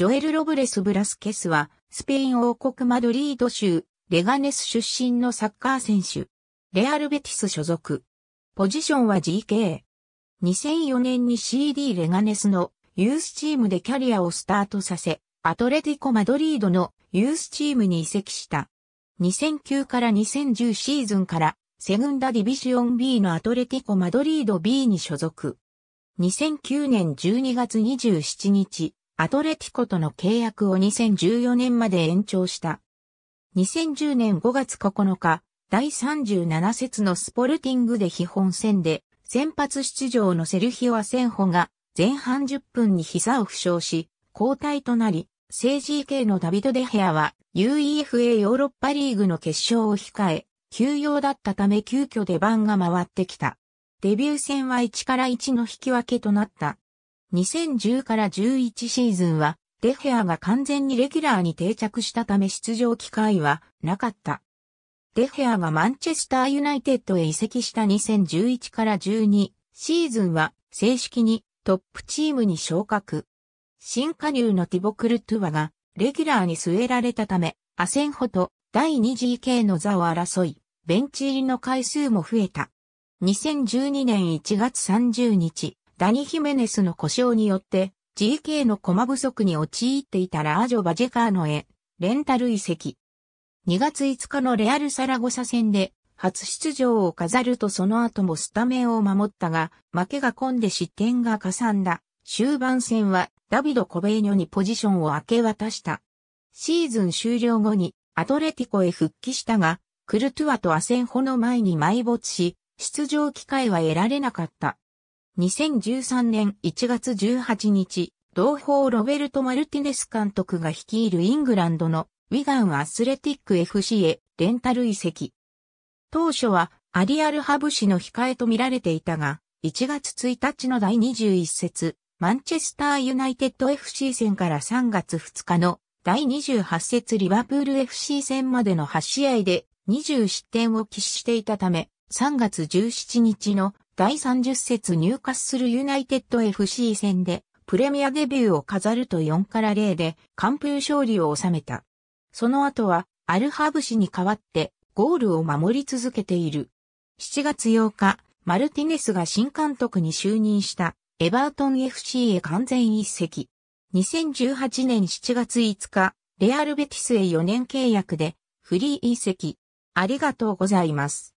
ジョエル・ロブレス・ブラスケスは、スペイン王国マドリード州、レガネス出身のサッカー選手。レアル・ベティス所属。ポジションは GK。2004年に CD レガネスのユースチームでキャリアをスタートさせ、アトレティコ・マドリードのユースチームに移籍した。2009から2010シーズンからセグンダディビシオン B のアトレティコ・マドリード B に所属。2009年12月27日、アトレティコとの契約を2014年まで延長した。2010年5月9日、第37節のスポルティングで基本戦で、先発出場のセルヒオ・アセンホが前半10分に膝を負傷し、交代となり、政治系のダビド・デヘアは UEFA ヨーロッパリーグの決勝を控え、休養だったため急遽出番が回ってきた。デビュー戦は1から1の引き分けとなった。2010から11シーズンは、デヘアが完全にレギュラーに定着したため出場機会はなかった。デヘアがマンチェスターユナイテッドへ移籍した2011から12シーズンは正式にトップチームに昇格。新加入のティボ・クルトゥワがレギュラーに据えられたため、アセンホと第 2GK の座を争い、ベンチ入りの回数も増えた。2012年1月30日、ダニ・ヒメネスの故障によって GK の駒不足に陥っていたラージョ・バジェカーノへレンタル移籍。2月5日のレアル・サラゴサ戦で初出場を飾るとその後もスタメンを守ったが負けが込んで失点がかさんだ。終盤戦はダビド・コベーニョにポジションを明け渡した。シーズン終了後にアトレティコへ復帰したが、クルトゥアとアセンホの前に埋没し、出場機会は得られなかった。2013年1月18日、同胞ロベルト・マルティネス監督が率いるイングランドのウィガンアスレティック FC へレンタル移籍。当初はアリアルハブ氏の控えと見られていたが、1月1日の第21節、マンチェスターユナイテッド FC 戦から3月2日の第28節リバプール FC 戦までの8試合で20失点を喫していたため、3月17日の第30節入荷するユナイテッド FC 戦でプレミアデビューを飾ると4から0で完封勝利を収めた。その後はアルハブ氏に代わってゴールを守り続けている。7月8日、マルティネスが新監督に就任したエバートン FC へ完全一席。2018年7月5日、レアルベティスへ4年契約でフリー移籍。ありがとうございます。